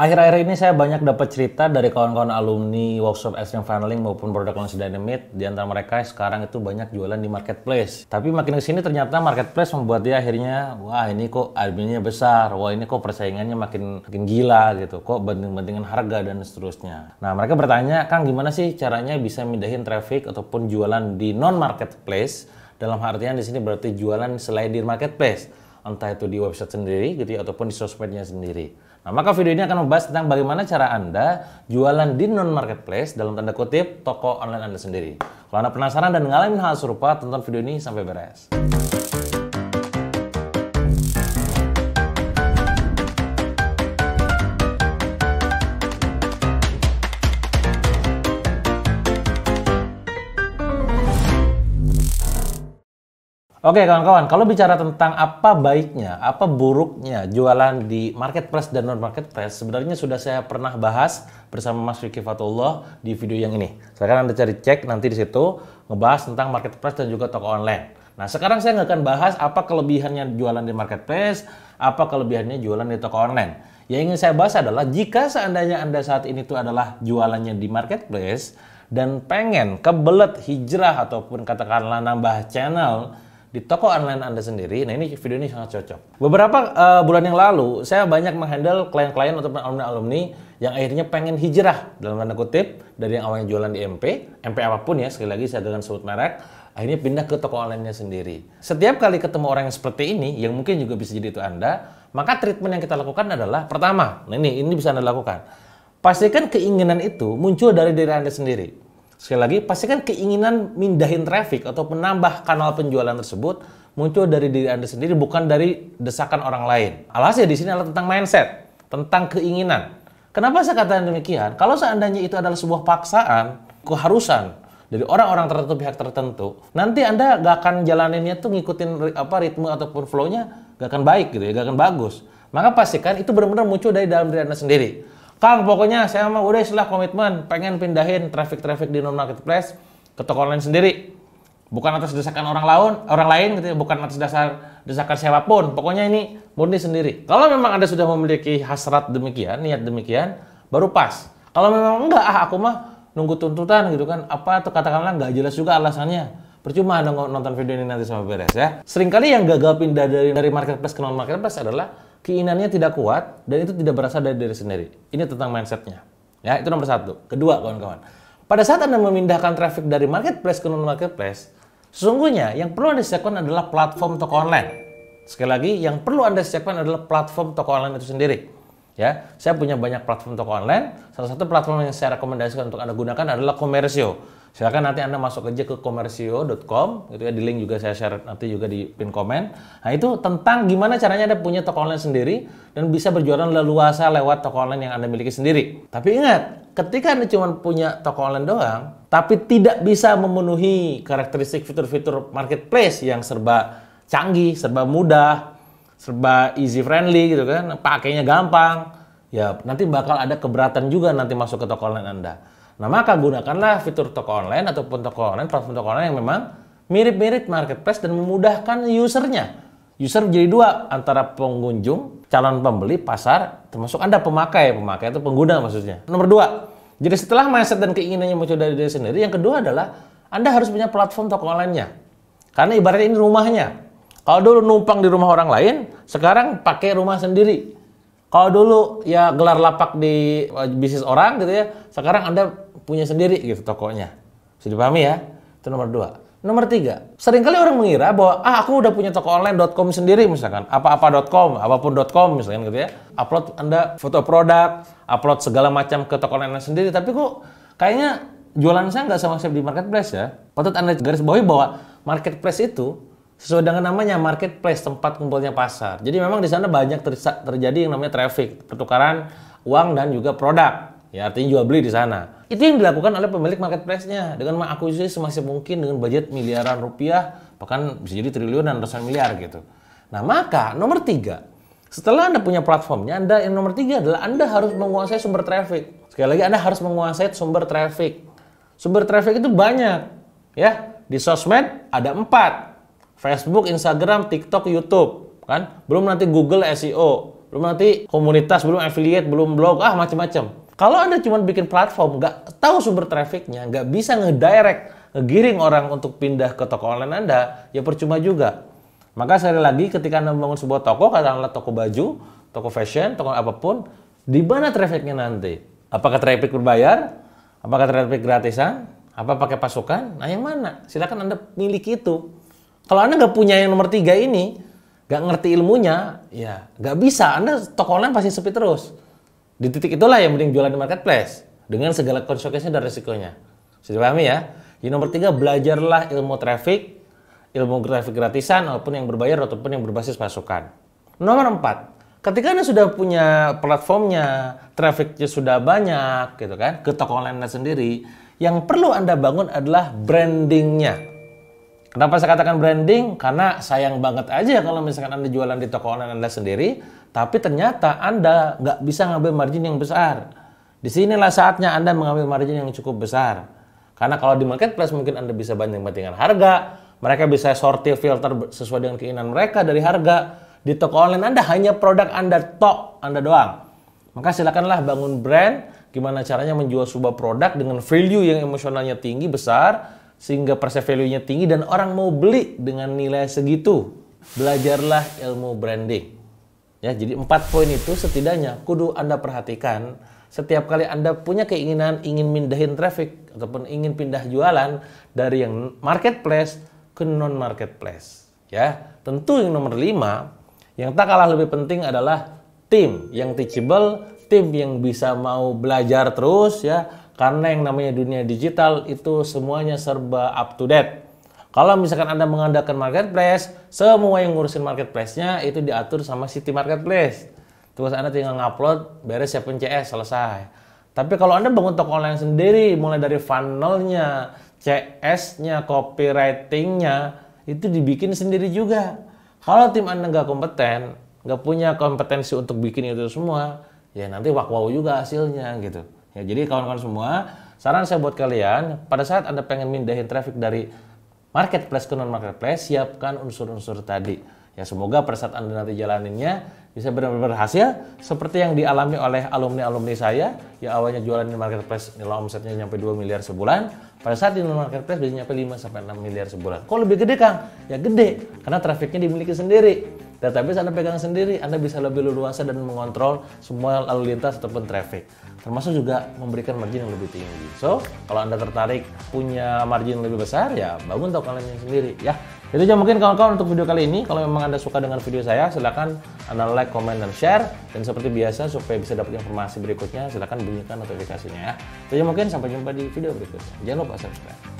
Akhir-akhir ini saya banyak dapat cerita dari kawan-kawan alumni workshop Extreme Funneling maupun produk launch Dynamite. Di antara mereka sekarang itu banyak jualan di marketplace. Tapi makin kesini ternyata marketplace membuat dia akhirnya, wah ini kok adminnya besar, wah ini kok persaingannya makin makin gila gitu, kok banding-bandingan harga dan seterusnya. Nah mereka bertanya, Kang gimana sih caranya bisa mindahin traffic ataupun jualan di non-marketplace? Dalam artian di sini berarti jualan selain di marketplace, entah itu di website sendiri gitu ya, ataupun di sosmednya sendiri. Nah, maka video ini akan membahas tentang bagaimana cara Anda jualan di non-marketplace dalam tanda kutip toko online Anda sendiri. Kalau Anda penasaran dan ngalamin hal serupa, tonton video ini sampai beres. Oke kawan-kawan, kalau bicara tentang apa baiknya, apa buruknya jualan di marketplace dan non marketplace, sebenarnya sudah saya pernah bahas bersama Mas Vicky Fatullah di video yang ini. sekarang Anda cari cek nanti di situ ngebahas tentang marketplace dan juga toko online. Nah, sekarang saya nggak akan bahas apa kelebihannya jualan di marketplace, apa kelebihannya jualan di toko online. Yang ingin saya bahas adalah jika seandainya Anda saat ini itu adalah jualannya di marketplace dan pengen kebelet hijrah ataupun katakanlah nambah channel di toko online Anda sendiri. Nah, ini video ini sangat cocok. Beberapa uh, bulan yang lalu, saya banyak menghandle klien-klien atau alumni-alumni yang akhirnya pengen hijrah dalam tanda kutip dari yang awalnya jualan di MP, MP apapun ya, sekali lagi saya dengan sebut merek, akhirnya pindah ke toko online-nya sendiri. Setiap kali ketemu orang yang seperti ini, yang mungkin juga bisa jadi itu Anda, maka treatment yang kita lakukan adalah pertama, nah ini ini bisa Anda lakukan. Pastikan keinginan itu muncul dari diri Anda sendiri. Sekali lagi, pastikan keinginan mindahin traffic atau menambah kanal penjualan tersebut muncul dari diri Anda sendiri, bukan dari desakan orang lain. Alhasil di sini adalah tentang mindset, tentang keinginan. Kenapa saya katakan demikian? Kalau seandainya itu adalah sebuah paksaan, keharusan dari orang-orang tertentu, pihak tertentu, nanti Anda gak akan jalaninnya tuh ngikutin apa ritme ataupun flow-nya gak akan baik gitu ya, gak akan bagus. Maka pastikan itu benar-benar muncul dari dalam diri Anda sendiri Kang, pokoknya saya mah udah istilah komitmen pengen pindahin traffic-traffic di non marketplace ke toko online sendiri. Bukan atas desakan orang lain, orang lain gitu, ya, bukan atas dasar desakan siapapun. Pokoknya ini murni sendiri. Kalau memang Anda sudah memiliki hasrat demikian, niat demikian, baru pas. Kalau memang enggak, ah aku mah nunggu tuntutan gitu kan. Apa atau katakanlah nggak jelas juga alasannya. Percuma Anda nonton video ini nanti sama beres ya. Seringkali yang gagal pindah dari dari marketplace ke non marketplace adalah keinginannya tidak kuat dan itu tidak berasal dari diri sendiri. Ini tentang mindsetnya. Ya, itu nomor satu. Kedua, kawan-kawan. Pada saat Anda memindahkan traffic dari marketplace ke non-marketplace, sesungguhnya yang perlu Anda siapkan adalah platform toko online. Sekali lagi, yang perlu Anda siapkan adalah platform toko online itu sendiri. Ya, saya punya banyak platform toko online. Salah satu platform yang saya rekomendasikan untuk Anda gunakan adalah Komersio. Silakan nanti Anda masuk aja ke komersio.com gitu ya, di link juga saya share nanti juga di pin komen. Nah, itu tentang gimana caranya Anda punya toko online sendiri dan bisa berjualan leluasa lewat toko online yang Anda miliki sendiri. Tapi ingat, ketika Anda cuma punya toko online doang, tapi tidak bisa memenuhi karakteristik fitur-fitur marketplace yang serba canggih, serba mudah, serba easy friendly gitu kan, pakainya gampang, ya nanti bakal ada keberatan juga nanti masuk ke toko online Anda. Nah maka gunakanlah fitur toko online ataupun toko online, platform toko online yang memang mirip-mirip marketplace dan memudahkan usernya. User jadi dua, antara pengunjung, calon pembeli, pasar, termasuk Anda pemakai, pemakai itu pengguna maksudnya. Nomor dua, jadi setelah mindset dan keinginannya muncul dari diri sendiri, yang kedua adalah Anda harus punya platform toko online-nya. Karena ibaratnya ini rumahnya, kalau dulu numpang di rumah orang lain, sekarang pakai rumah sendiri. Kalau dulu ya gelar lapak di eh, bisnis orang gitu ya, sekarang Anda punya sendiri gitu tokonya. Bisa dipahami ya? Itu nomor dua. Nomor tiga, seringkali orang mengira bahwa ah aku udah punya toko online.com sendiri misalkan, apa-apa.com, apapun.com misalkan gitu ya. Upload Anda foto produk, upload segala macam ke toko online sendiri, tapi kok kayaknya jualan saya nggak sama saya di marketplace ya. Patut Anda garis bawahi bahwa marketplace itu sesuai dengan namanya marketplace tempat kumpulnya pasar. Jadi memang di sana banyak ter terjadi yang namanya traffic, pertukaran uang dan juga produk. Ya artinya jual beli di sana. Itu yang dilakukan oleh pemilik marketplace-nya dengan mengakuisisi semaksimal mungkin dengan budget miliaran rupiah, bahkan bisa jadi triliun dan ratusan miliar gitu. Nah maka nomor tiga, setelah Anda punya platformnya, Anda yang nomor tiga adalah Anda harus menguasai sumber traffic. Sekali lagi Anda harus menguasai sumber traffic. Sumber traffic itu banyak, ya. Di sosmed ada empat, Facebook, Instagram, TikTok, YouTube, kan? Belum nanti Google SEO, belum nanti komunitas, belum affiliate, belum blog, ah macam-macam. Kalau Anda cuma bikin platform, nggak tahu sumber trafficnya, nggak bisa ngedirect, ngegiring orang untuk pindah ke toko online Anda, ya percuma juga. Maka sekali lagi ketika Anda membangun sebuah toko, katakanlah toko baju, toko fashion, toko apapun, di mana trafficnya nanti? Apakah traffic berbayar? Apakah traffic gratisan? Apa pakai pasukan? Nah yang mana? Silakan Anda miliki itu. Kalau Anda nggak punya yang nomor tiga ini, nggak ngerti ilmunya, ya nggak bisa. Anda toko online pasti sepi terus. Di titik itulah yang mending jualan di marketplace. Dengan segala konsekuensinya dan resikonya. Sudah pahami ya? Yang nomor tiga, belajarlah ilmu traffic, ilmu traffic gratisan, walaupun yang berbayar, ataupun yang berbasis pasukan. Nomor empat, ketika Anda sudah punya platformnya, trafficnya sudah banyak, gitu kan, ke toko online Anda sendiri, yang perlu Anda bangun adalah brandingnya. Kenapa saya katakan branding? Karena sayang banget aja kalau misalkan Anda jualan di toko online Anda sendiri, tapi ternyata Anda nggak bisa ngambil margin yang besar. Di sinilah saatnya Anda mengambil margin yang cukup besar. Karena kalau di marketplace mungkin Anda bisa banding-bandingkan harga, mereka bisa sortir filter sesuai dengan keinginan mereka dari harga. Di toko online Anda hanya produk Anda tok, Anda doang. Maka silakanlah bangun brand, gimana caranya menjual sebuah produk dengan value yang emosionalnya tinggi, besar, sehingga perse value-nya tinggi dan orang mau beli dengan nilai segitu. Belajarlah ilmu branding. Ya, jadi empat poin itu setidaknya kudu Anda perhatikan setiap kali Anda punya keinginan ingin mindahin traffic ataupun ingin pindah jualan dari yang marketplace ke non marketplace ya tentu yang nomor lima yang tak kalah lebih penting adalah tim yang teachable tim yang bisa mau belajar terus ya karena yang namanya dunia digital itu semuanya serba up to date. Kalau misalkan Anda mengandalkan marketplace, semua yang ngurusin marketplace-nya itu diatur sama City Marketplace. Tugas Anda tinggal ngupload, beres siapin CS, selesai. Tapi kalau Anda bangun toko online sendiri, mulai dari funnel-nya, CS-nya, copywriting-nya, itu dibikin sendiri juga. Kalau tim Anda nggak kompeten, nggak punya kompetensi untuk bikin itu semua, ya nanti wak wau juga hasilnya gitu. Ya, jadi kawan-kawan semua, saran saya buat kalian, pada saat Anda pengen mindahin traffic dari marketplace ke non-marketplace, siapkan unsur-unsur tadi. Ya, semoga pada saat Anda nanti jalaninnya bisa benar-benar berhasil seperti yang dialami oleh alumni-alumni saya ya awalnya jualan di marketplace nilai omsetnya nyampe 2 miliar sebulan pada saat di marketplace bisa nyampe 5 sampai 6 miliar sebulan kok lebih gede Kang? ya gede karena trafiknya dimiliki sendiri Database Anda pegang sendiri, Anda bisa lebih leluasa dan mengontrol semua lalu lintas ataupun traffic. Termasuk juga memberikan margin yang lebih tinggi. So, kalau Anda tertarik punya margin yang lebih besar, ya bangun kalian sendiri ya. Itu aja mungkin kawan-kawan untuk video kali ini. Kalau memang Anda suka dengan video saya, silahkan Anda like, comment, dan share. Dan seperti biasa, supaya bisa dapat informasi berikutnya, silahkan bunyikan notifikasinya ya. Itu aja mungkin, sampai jumpa di video berikutnya. Jangan lupa subscribe.